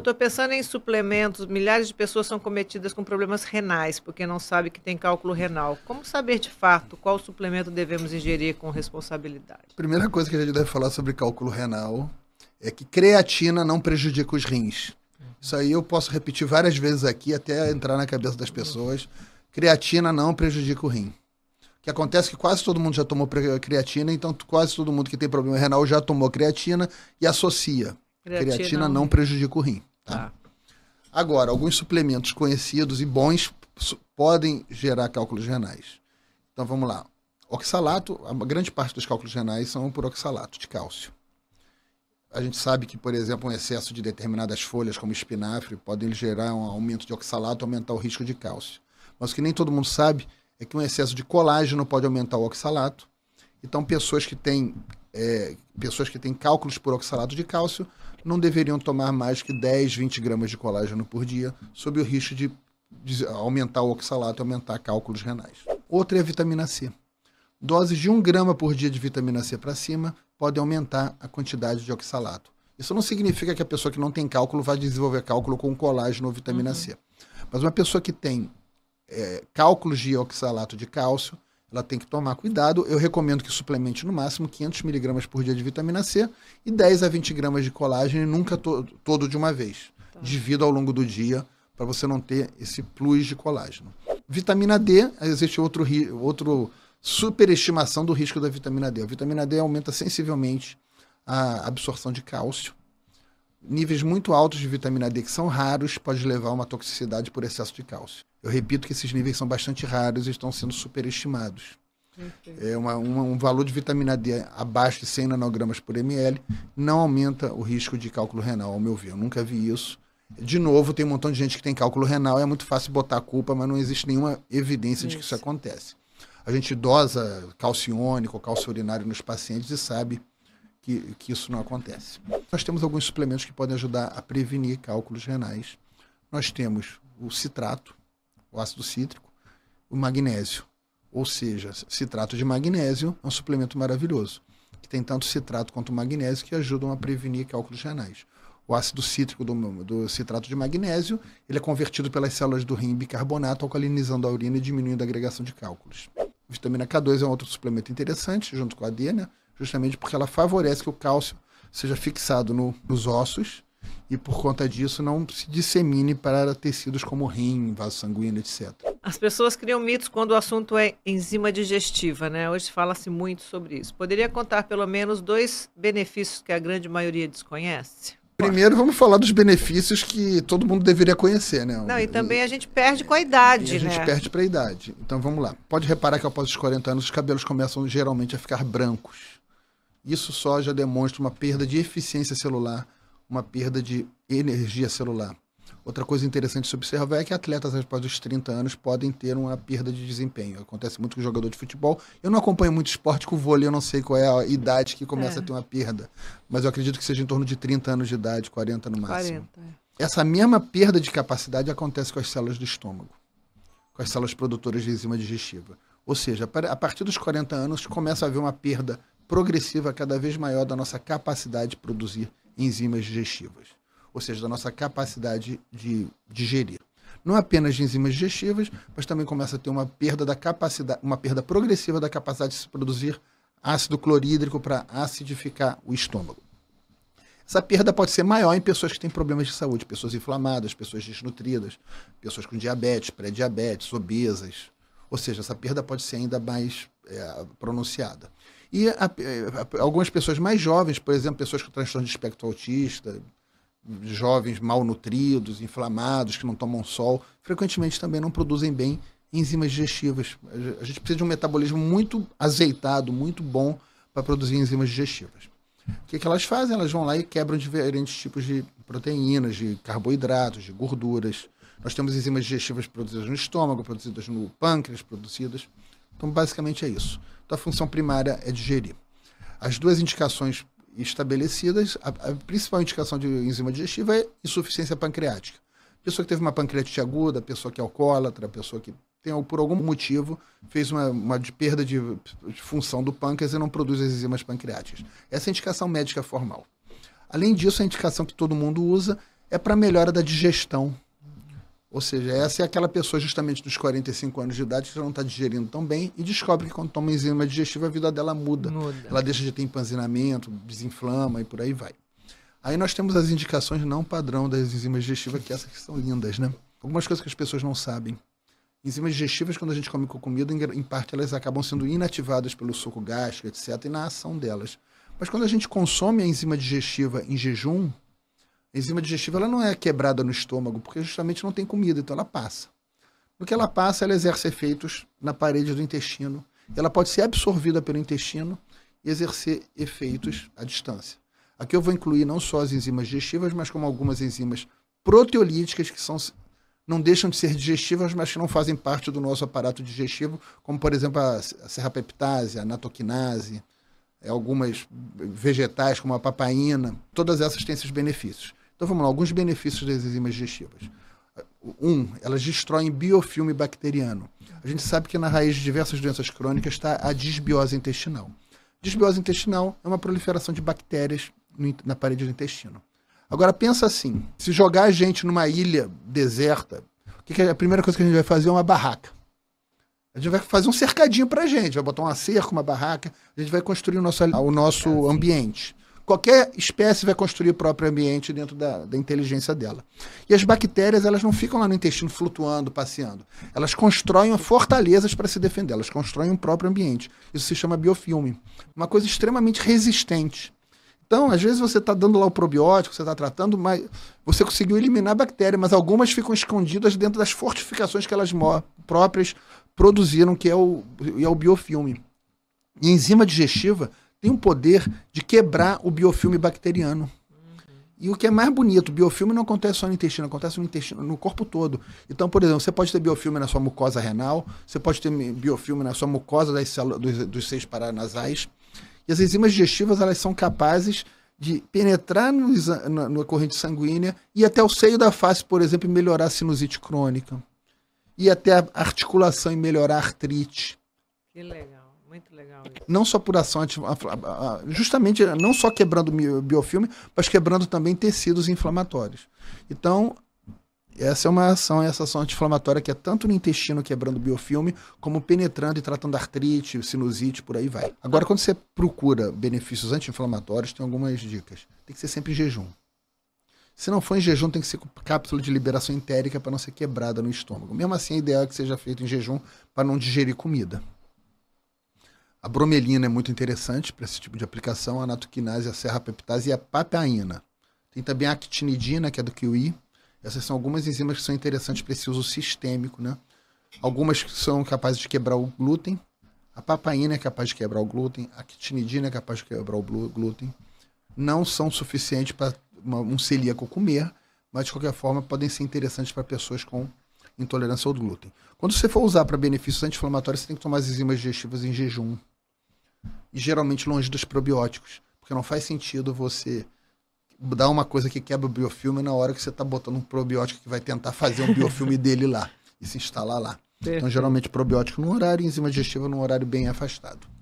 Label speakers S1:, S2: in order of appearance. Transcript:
S1: estou pensando em suplementos. Milhares de pessoas são cometidas com problemas renais porque não sabe que tem cálculo renal. Como saber de fato qual suplemento devemos ingerir com responsabilidade? Primeira coisa que a gente deve falar sobre cálculo renal é que creatina não prejudica os rins. Isso aí eu posso repetir várias vezes aqui até entrar na cabeça das pessoas. Creatina não prejudica o rim. O que acontece é que quase todo mundo já tomou creatina, então quase todo mundo que tem problema renal já tomou creatina e associa. Creatina, creatina não prejudica o rim. Agora, alguns suplementos conhecidos e bons podem gerar cálculos renais. Então vamos lá. Oxalato, a grande parte dos cálculos renais são por oxalato de cálcio. A gente sabe que, por exemplo, um excesso de determinadas folhas, como espinafre, podem gerar um aumento de oxalato, aumentar o risco de cálcio. Mas o que nem todo mundo sabe é que um excesso de colágeno pode aumentar o oxalato. Então, pessoas que têm é, pessoas que têm cálculos por oxalato de cálcio não deveriam tomar mais que 10, 20 gramas de colágeno por dia, sob o risco de, de aumentar o oxalato e aumentar cálculos renais. Outra é a vitamina C. Doses de 1 grama por dia de vitamina C para cima podem aumentar a quantidade de oxalato. Isso não significa que a pessoa que não tem cálculo vai desenvolver cálculo com colágeno ou vitamina uhum. C. Mas uma pessoa que tem é, cálculos de oxalato de cálcio, ela tem que tomar cuidado. Eu recomendo que suplemente no máximo 500 miligramas por dia de vitamina C e 10 a 20 gramas de colágeno, nunca to todo de uma vez. Tá. Divida ao longo do dia para você não ter esse plus de colágeno. Vitamina D, existe outro, outro superestimação do risco da vitamina D. A vitamina D aumenta sensivelmente a absorção de cálcio. Níveis muito altos de vitamina D, que são raros, pode levar a uma toxicidade por excesso de cálcio. Eu repito que esses níveis são bastante raros e estão sendo superestimados. É uma, uma, um valor de vitamina D abaixo de 100 nanogramas por ml não aumenta o risco de cálculo renal, ao meu ver. Eu nunca vi isso. De novo, tem um montão de gente que tem cálculo renal, é muito fácil botar a culpa, mas não existe nenhuma evidência isso. de que isso acontece. A gente dosa calciônico, cálcio urinário nos pacientes e sabe que, que isso não acontece. Nós temos alguns suplementos que podem ajudar a prevenir cálculos renais. Nós temos o citrato, o ácido cítrico, o magnésio. Ou seja, citrato de magnésio é um suplemento maravilhoso, que tem tanto citrato quanto magnésio que ajudam a prevenir cálculos renais. O ácido cítrico do, do citrato de magnésio ele é convertido pelas células do rim em bicarbonato, alcalinizando a urina e diminuindo a agregação de cálculos. vitamina K2 é um outro suplemento interessante, junto com a D, né? justamente porque ela favorece que o cálcio seja fixado no, nos ossos e por conta disso não se dissemine para tecidos como rim, vaso sanguíneo, etc. As pessoas criam mitos quando o assunto é enzima digestiva, né? Hoje fala-se muito sobre isso. Poderia contar pelo menos dois benefícios que a grande maioria desconhece? Primeiro, vamos falar dos benefícios que todo mundo deveria conhecer, né? Não, e também a gente perde com a idade, e a né? A gente perde para a idade. Então vamos lá. Pode reparar que após os 40 anos, os cabelos começam geralmente a ficar brancos. Isso só já demonstra uma perda de eficiência celular uma perda de energia celular. Outra coisa interessante de se observar é que atletas após os 30 anos podem ter uma perda de desempenho. Acontece muito com jogador de futebol. Eu não acompanho muito esporte com vôlei, eu não sei qual é a idade que começa é. a ter uma perda. Mas eu acredito que seja em torno de 30 anos de idade, 40 no máximo. 40, é. Essa mesma perda de capacidade acontece com as células do estômago, com as células produtoras de enzima digestiva. Ou seja, a partir dos 40 anos começa a haver uma perda progressiva cada vez maior da nossa capacidade de produzir enzimas digestivas, ou seja, da nossa capacidade de digerir. Não apenas de enzimas digestivas, mas também começa a ter uma perda da capacidade, uma perda progressiva da capacidade de se produzir ácido clorídrico para acidificar o estômago. Essa perda pode ser maior em pessoas que têm problemas de saúde, pessoas inflamadas, pessoas desnutridas, pessoas com diabetes, pré-diabetes, obesas. Ou seja, essa perda pode ser ainda mais é, pronunciada. E a, a, algumas pessoas mais jovens, por exemplo, pessoas com transtorno de espectro autista, jovens malnutridos, inflamados, que não tomam sol, frequentemente também não produzem bem enzimas digestivas. A gente precisa de um metabolismo muito azeitado, muito bom para produzir enzimas digestivas. O que, que elas fazem? Elas vão lá e quebram diferentes tipos de proteínas, de carboidratos, de gorduras. Nós temos enzimas digestivas produzidas no estômago, produzidas no pâncreas, produzidas então, basicamente é isso. Então, a função primária é digerir. As duas indicações estabelecidas, a, a principal indicação de enzima digestiva é insuficiência pancreática. Pessoa que teve uma pancreatite aguda, pessoa que é alcoólatra, pessoa que tem, por algum motivo fez uma, uma de perda de, de, função do pâncreas e não produz as enzimas pancreáticas. Essa é a indicação médica formal. Além disso, a indicação que todo mundo usa é para melhora da digestão ou seja, essa é aquela pessoa justamente dos 45 anos de idade que não está digerindo tão bem e descobre que quando toma enzima digestiva a vida dela muda. muda. Ela deixa de ter empanzinamento, desinflama e por aí vai. Aí nós temos as indicações não padrão das enzimas digestivas, que essas que são lindas, né? Algumas coisas que as pessoas não sabem. Enzimas digestivas, quando a gente come com comida, em parte elas acabam sendo inativadas pelo suco gástrico, etc., e na ação delas. Mas quando a gente consome a enzima digestiva em jejum, a enzima digestiva ela não é quebrada no estômago, porque justamente não tem comida, então ela passa. No que ela passa, ela exerce efeitos na parede do intestino. Ela pode ser absorvida pelo intestino e exercer efeitos à distância. Aqui eu vou incluir não só as enzimas digestivas, mas como algumas enzimas proteolíticas que são não deixam de ser digestivas, mas que não fazem parte do nosso aparato digestivo, como por exemplo a serrapeptase, a natoquinase, é, algumas vegetais como a papaina, todas essas têm esses benefícios. Então vamos lá, alguns benefícios das enzimas digestivas. Um, elas destroem biofilme bacteriano. A gente sabe que na raiz de diversas doenças crônicas está a disbiose intestinal. Disbiose intestinal é uma proliferação de bactérias no, na parede do intestino. Agora pensa assim, se jogar a gente numa ilha deserta, que que a primeira coisa que a gente vai fazer é uma barraca. A gente vai fazer um cercadinho pra gente, vai botar um acerco, uma barraca, a gente vai construir o nosso, o nosso é, ambiente. Qualquer espécie vai construir o próprio ambiente dentro da, da, inteligência dela. E as bactérias, elas não ficam lá no intestino flutuando, passeando. Elas constroem fortalezas para se defender, elas constroem um próprio ambiente. Isso se chama biofilme. Uma coisa extremamente resistente. Então, às vezes você está dando lá o probiótico, você está tratando, mas você conseguiu eliminar a bactéria, mas algumas ficam escondidas dentro das fortificações que elas próprias produziram, que é o, é o biofilme. E enzima digestiva tem o poder de quebrar o biofilme bacteriano. E o que é mais bonito, biofilme não acontece só no intestino, acontece no intestino, no corpo todo. Então, por exemplo, você pode ter biofilme na sua mucosa renal, você pode ter biofilme na sua mucosa das células, dos, dos seios paranasais. E as enzimas digestivas, elas são capazes de penetrar no, na, na, corrente sanguínea e até o seio da face, por exemplo, e melhorar a sinusite crônica. E até a articulação e melhorar a artrite. Que legal. Muito legal isso. Não só por ação justamente não só quebrando biofilme, mas quebrando também tecidos inflamatórios. Então, essa é uma ação, essa ação anti-inflamatória que é tanto no intestino quebrando biofilme, como penetrando e tratando artrite, sinusite, por aí vai. Agora, quando você procura benefícios anti-inflamatórios, tem algumas dicas. Tem que ser sempre em jejum. Se não for em jejum, tem que ser com cápsula de liberação entérica para não ser quebrada no estômago. Mesmo assim, a ideal é que seja feito em jejum para não digerir comida. A bromelina é muito interessante para esse tipo de aplicação, a natoquinase, a serrapeptase e a papaina. Tem também a actinidina, que é do kiwi. Essas são algumas enzimas que são interessantes para esse uso sistêmico, né? Algumas que são capazes de quebrar o glúten. A papaina é capaz de quebrar o glúten, a actinidina é capaz de quebrar o glúten. Não são suficientes para um celíaco comer, mas de qualquer forma podem ser interessantes para pessoas com intolerância ao glúten. Quando você for usar para benefícios anti-inflamatórios, você tem que tomar as enzimas digestivas em jejum e geralmente longe dos probióticos. Porque não faz sentido você dar uma coisa que quebra o biofilme na hora que você está botando um probiótico que vai tentar fazer um biofilme dele lá e se instalar lá. Então, Perfeito. Então, geralmente, probiótico no horário e enzima digestiva num horário bem afastado.